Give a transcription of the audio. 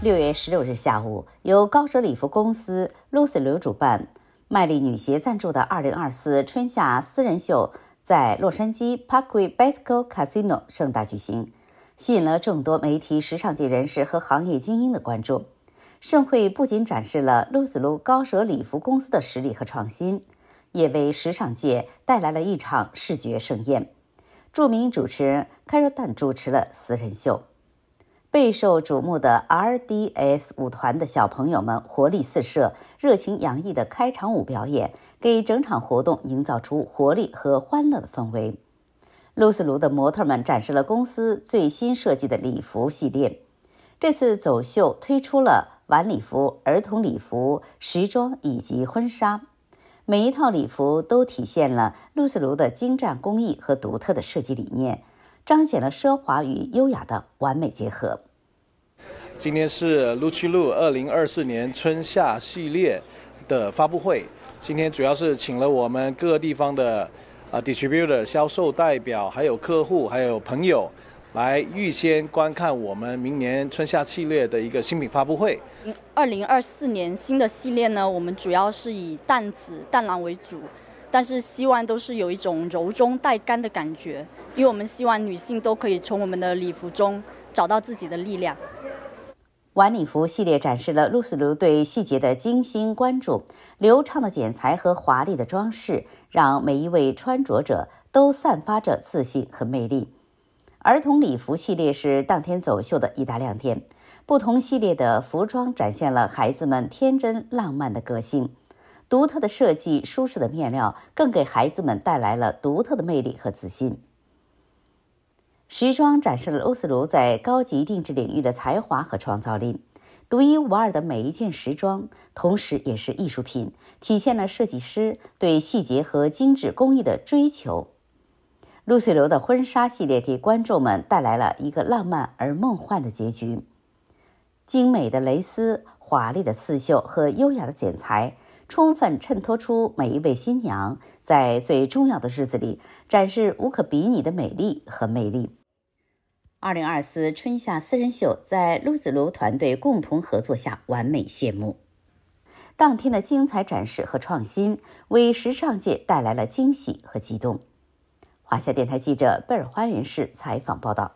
六月十六日下午，由高哲礼服公司 l u c y v i t 主办、麦丽女鞋赞助的2024春夏私人秀在洛杉矶 Parkway Bicycle Casino 盛大举行，吸引了众多媒体、时尚界人士和行业精英的关注。盛会不仅展示了 l u c i 高舍礼服公司的实力和创新，也为时尚界带来了一场视觉盛宴。著名主持人凯 n n 主持了私人秀。备受瞩目的 RDS 舞团的小朋友们活力四射、热情洋溢的开场舞表演，给整场活动营造出活力和欢乐的氛围。露丝卢的模特们展示了公司最新设计的礼服系列。这次走秀推出了晚礼服、儿童礼服、时装以及婚纱。每一套礼服都体现了露丝卢的精湛工艺和独特的设计理念。彰显了奢华与优雅的完美结合。今天是路驰路二零二四年春夏系列的发布会。今天主要是请了我们各个地方的啊 distributor 销售代表，还有客户，还有朋友，来预先观看我们明年春夏系列的一个新品发布会。二零二四年新的系列呢，我们主要是以淡紫、淡蓝为主。但是希望都是有一种柔中带干的感觉，因为我们希望女性都可以从我们的礼服中找到自己的力量。晚礼服系列展示了露丝·卢对细节的精心关注，流畅的剪裁和华丽的装饰让每一位穿着者都散发着自信和魅力。儿童礼服系列是当天走秀的一大亮点，不同系列的服装展现了孩子们天真浪漫的个性。独特的设计、舒适的面料，更给孩子们带来了独特的魅力和自信。时装展示了欧斯卢在高级定制领域的才华和创造力。独一无二的每一件时装，同时也是艺术品，体现了设计师对细节和精致工艺的追求。露斯卢的婚纱系列给观众们带来了一个浪漫而梦幻的结局。精美的蕾丝、华丽的刺绣和优雅的剪裁。充分衬托出每一位新娘在最重要的日子里展示无可比拟的美丽和魅力。二零二四春夏私人秀在鹿子卢团队共同合作下完美谢幕。当天的精彩展示和创新为时尚界带来了惊喜和激动。华夏电台记者贝尔花园式采访报道。